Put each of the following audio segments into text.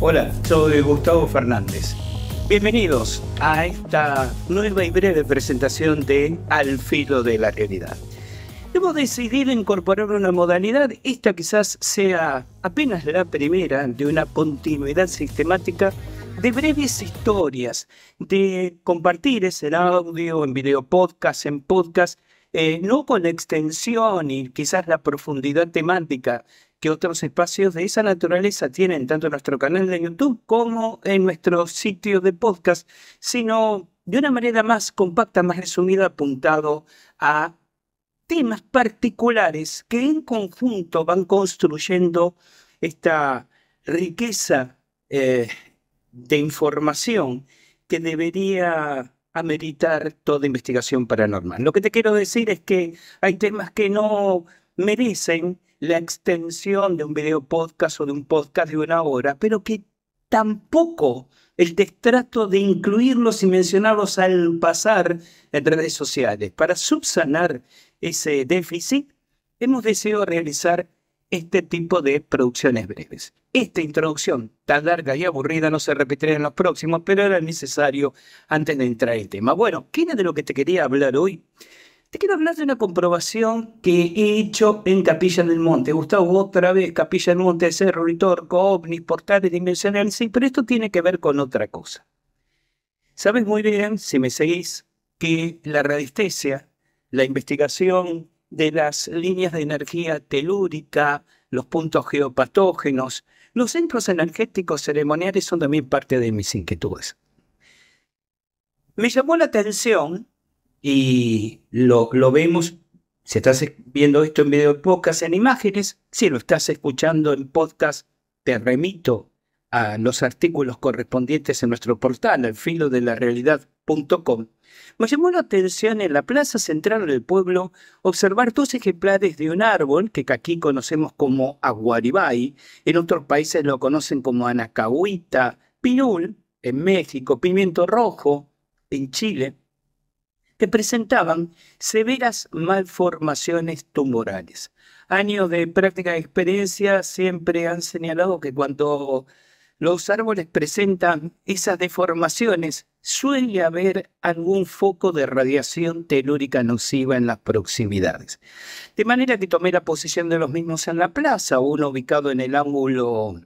Hola, soy Gustavo Fernández. Bienvenidos a esta nueva y breve presentación de Al filo de la realidad. Hemos decidido incorporar una modalidad, esta quizás sea apenas la primera de una continuidad sistemática de breves historias, de compartir ese audio en video podcast, en podcast, eh, no con extensión y quizás la profundidad temática que otros espacios de esa naturaleza tienen tanto en nuestro canal de YouTube como en nuestro sitio de podcast, sino de una manera más compacta, más resumida, apuntado a temas particulares que en conjunto van construyendo esta riqueza eh, de información que debería ameritar toda investigación paranormal. Lo que te quiero decir es que hay temas que no merecen la extensión de un video podcast o de un podcast de una hora, pero que tampoco el destrato de incluirlos y mencionarlos al pasar en redes sociales. Para subsanar ese déficit, hemos deseado realizar este tipo de producciones breves. Esta introducción tan larga y aburrida no se repetirá en los próximos, pero era necesario antes de entrar en tema. Bueno, ¿quién es de lo que te quería hablar hoy? Te quiero hablar de una comprobación que he hecho en Capilla del Monte. Gustavo, otra vez, Capilla del Monte, Cerro, Ritorco, OVNIs, portales dimensionales, sí, pero esto tiene que ver con otra cosa. Sabes muy bien, si me seguís, que la radiestesia, la investigación de las líneas de energía telúrica, los puntos geopatógenos, los centros energéticos ceremoniales son también parte de mis inquietudes. Me llamó la atención y lo, vemos. Si estás viendo esto en video podcast, en imágenes, si lo estás escuchando en podcast, te remito a los artículos correspondientes en nuestro portal, el filo de la realidad.com. Me llamó la atención en la plaza central del pueblo observar dos ejemplares de un árbol que aquí conocemos como aguaribay, en otros países lo conocen como anacahuita, pirul en México, pimiento rojo en Chile, que presentaban severas malformaciones tumorales. Años de práctica y experiencia siempre han señalado que cuando los árboles presentan esas deformaciones, suele haber algún foco de radiación telúrica nociva en las proximidades. De manera que tomé la posición de los mismos en la plaza, uno ubicado en el ángulo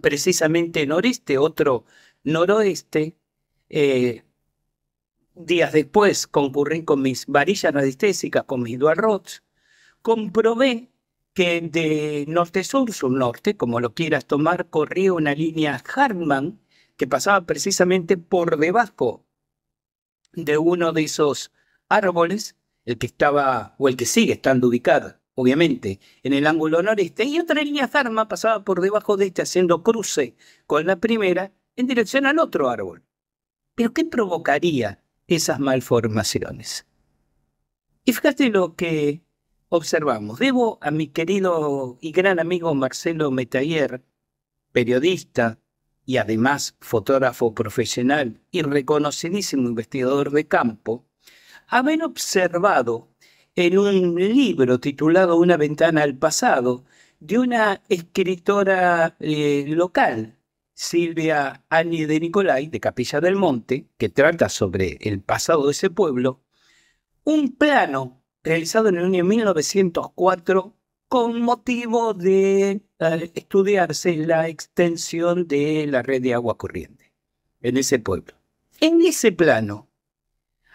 precisamente noreste, otro noroeste, eh, Días después concurrí con mis varillas radiestésicas, con mis dual comprobé que de norte-sur, sur-norte, como lo quieras tomar, corría una línea Hartmann que pasaba precisamente por debajo de uno de esos árboles, el que estaba o el que sigue estando ubicado, obviamente, en el ángulo noreste, y otra línea Hartman pasaba por debajo de este haciendo cruce con la primera en dirección al otro árbol. ¿Pero qué provocaría esas malformaciones. Y fíjate lo que observamos. Debo a mi querido y gran amigo Marcelo Metayer, periodista y además fotógrafo profesional y reconocidísimo investigador de campo, haber observado en un libro titulado Una ventana al pasado de una escritora eh, local, Silvia Ani de Nicolai, de Capilla del Monte, que trata sobre el pasado de ese pueblo, un plano realizado en el año 1904 con motivo de eh, estudiarse la extensión de la red de agua corriente en ese pueblo. En ese plano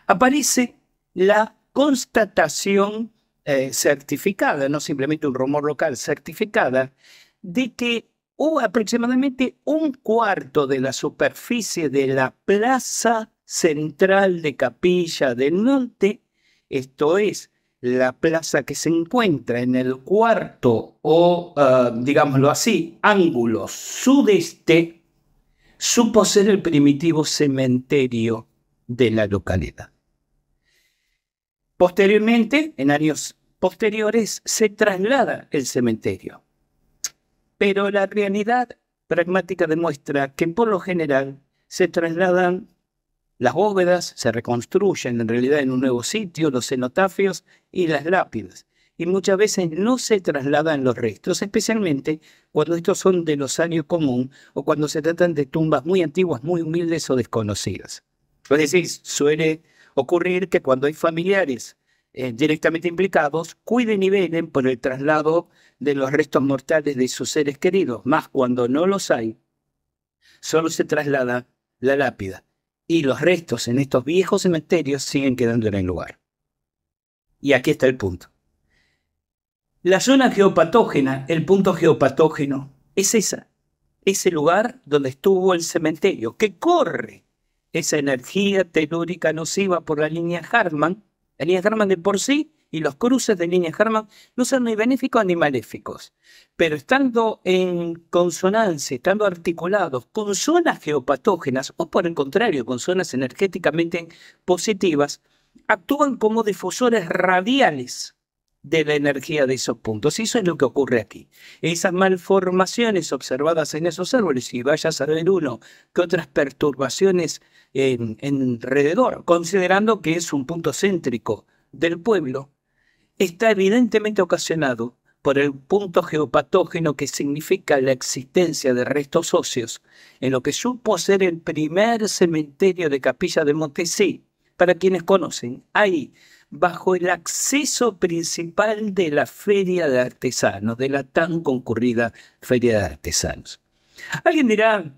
aparece la constatación eh, certificada, no simplemente un rumor local, certificada, de que o aproximadamente un cuarto de la superficie de la plaza central de Capilla del Norte, esto es, la plaza que se encuentra en el cuarto o, eh, digámoslo así, ángulo sudeste, supo ser el primitivo cementerio de la localidad. Posteriormente, en años posteriores, se traslada el cementerio pero la realidad pragmática demuestra que por lo general se trasladan las bóvedas, se reconstruyen en realidad en un nuevo sitio, los cenotafios y las lápidas. Y muchas veces no se trasladan los restos, especialmente cuando estos son de los años común o cuando se tratan de tumbas muy antiguas, muy humildes o desconocidas. Es decir, suele ocurrir que cuando hay familiares eh, directamente implicados cuiden y velen por el traslado de los restos mortales de sus seres queridos, más cuando no los hay, solo se traslada la lápida y los restos en estos viejos cementerios siguen quedando en el lugar. Y aquí está el punto. La zona geopatógena, el punto geopatógeno, es esa, ese lugar donde estuvo el cementerio, que corre esa energía telúrica nociva por la línea Hartmann, la línea Herman de por sí y los cruces de línea Herman no son ni benéficos ni maléficos, pero estando en consonancia, estando articulados con zonas geopatógenas o por el contrario, con zonas energéticamente positivas, actúan como difusores radiales de la energía de esos puntos. y Eso es lo que ocurre aquí. Esas malformaciones observadas en esos árboles, y vaya a saber uno que otras perturbaciones en, alrededor, considerando que es un punto céntrico del pueblo, está evidentemente ocasionado por el punto geopatógeno que significa la existencia de restos óseos en lo que supo ser el primer cementerio de Capilla de Montesí. Para quienes conocen, ahí bajo el acceso principal de la feria de artesanos, de la tan concurrida feria de artesanos. Alguien dirá,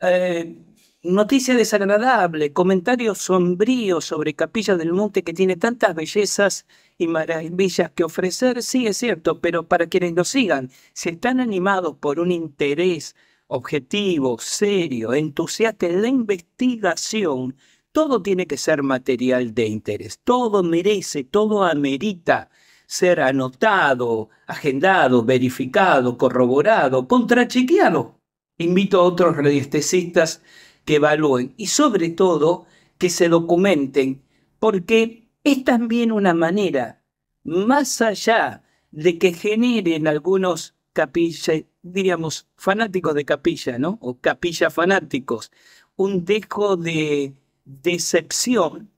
eh, noticia desagradable, comentarios sombríos sobre Capilla del Monte que tiene tantas bellezas y maravillas que ofrecer, sí es cierto, pero para quienes nos sigan, si están animados por un interés objetivo, serio, entusiasta en la investigación, todo tiene que ser material de interés, todo merece, todo amerita ser anotado, agendado, verificado, corroborado, contrachequeado. Invito a otros radiestesistas que evalúen y sobre todo que se documenten, porque es también una manera, más allá de que generen algunos capillas, diríamos, fanáticos de capilla, ¿no? O capilla fanáticos, un dejo de decepción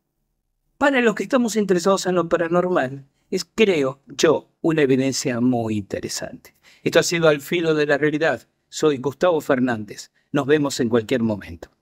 para los que estamos interesados en lo paranormal es, creo yo, una evidencia muy interesante. Esto ha sido Al Filo de la Realidad. Soy Gustavo Fernández. Nos vemos en cualquier momento.